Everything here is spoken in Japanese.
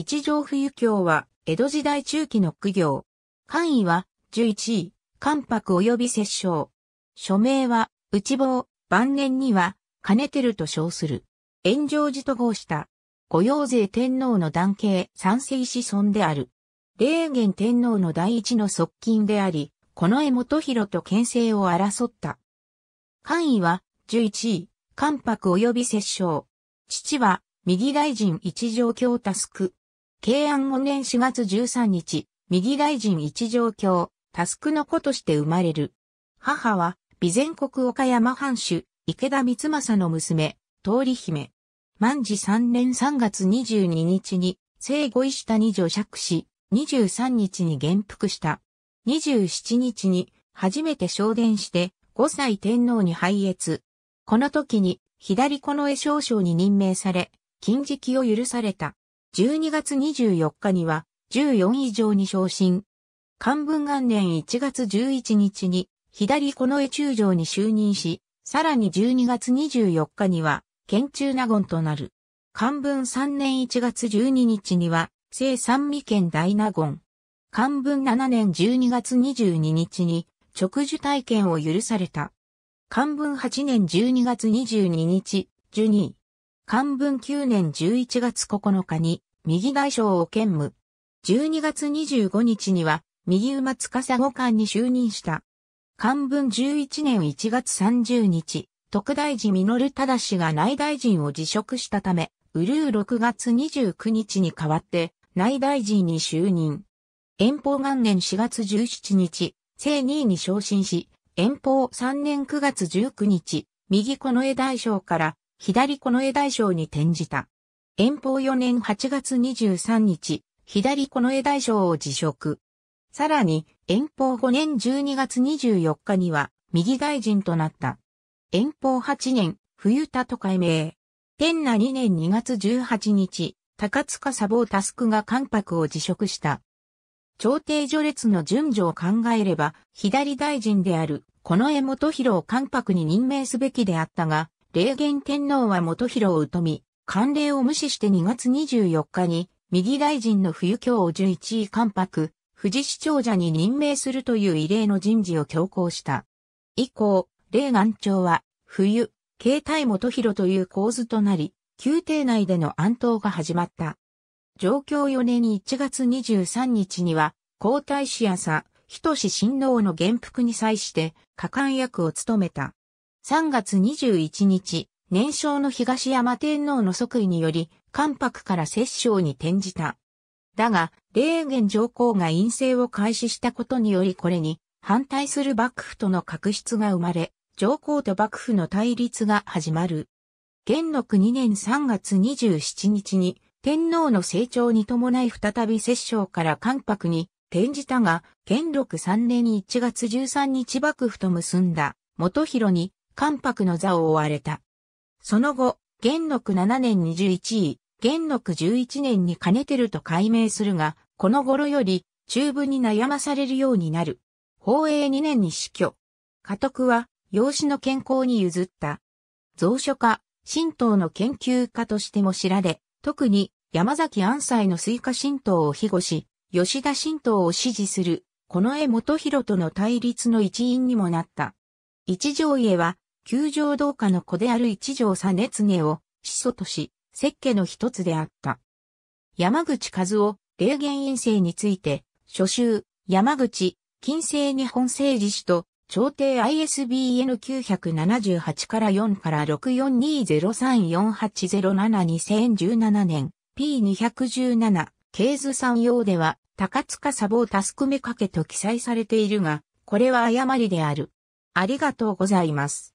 一条冬京は、江戸時代中期の苦行。官位は、十一位、関白及び摂政。署名は、内坊、晩年には、兼ねてると称する。炎上寺と号した。御用税天皇の男系三世子孫である。霊元天皇の第一の側近であり、この江元広と県政を争った。官位は、十一位、関白及び摂政。父は、右大臣一条京タス慶安5年4月13日、右大臣一条京、タスクの子として生まれる。母は、備前国岡山藩主、池田光政の娘、通り姫。万事3年3月22日に、生後石谷女釈二23日に元服した。27日に、初めて昇殿して、五歳天皇に拝謁。この時に、左近衛少将に任命され、禁食を許された。12月24日には14以上に昇進。漢文元年1月11日に左近衛中将に就任し、さらに12月24日には県中納言となる。漢文3年1月12日には、聖三味県大納言。漢文7年12月22日に、直樹体験を許された。漢文8年12月22日、受任。漢文9年11月9日に、右外相を兼務。12月25日には、右馬司五官に就任した。漢文11年1月30日、特大寺稔忠が内大臣を辞職したため、ウルー6月29日に代わって、内大臣に就任。遠方元年4月17日、正2位に昇進し、遠方3年9月19日、右この絵大将から左この絵大将に転じた。遠方4年8月23日、左近衛大将を辞職。さらに、遠方5年12月24日には、右大臣となった。遠方8年、冬田と改名。天那2年2月18日、高塚砂防タスクが関白を辞職した。朝廷序列の順序を考えれば、左大臣である、近衛元広を関白に任命すべきであったが、霊元天皇は元広を疎み、慣例を無視して2月24日に、右大臣の冬京を11位関白、富士市長者に任命するという異例の人事を強行した。以降、霊安庁は、冬、慶太元広という構図となり、宮廷内での安闘が始まった。状況4年に1月23日には、皇太子やさ、人志親王の元服に際して、加官役を務めた。3月21日、年少の東山天皇の即位により、関白から摂政に転じた。だが、霊元上皇が陰性を開始したことによりこれに、反対する幕府との確執が生まれ、上皇と幕府の対立が始まる。元禄2年3月27日に、天皇の成長に伴い再び摂政から関白に転じたが、元禄3年1月13日幕府と結んだ元広に関白の座を追われた。その後、元禄7年21位、元禄11年に兼ねてると改名するが、この頃より、中部に悩まされるようになる。宝永2年に死去。家督は、養子の健康に譲った。蔵書家、神道の研究家としても知られ、特に山崎安西の水化神道を庇護し、吉田神道を支持する、この絵元弘との対立の一因にもなった。一条家は、九条道下の子である一条実経を始祖とし、設計の一つであった。山口和夫、霊源院生について、初秋、山口、近世日本政治史と、朝廷 ISBN 978から4から6420348072017年 P217 ケーズ3用では高塚砂防タスクめかけと記載されているが、これは誤りである。ありがとうございます。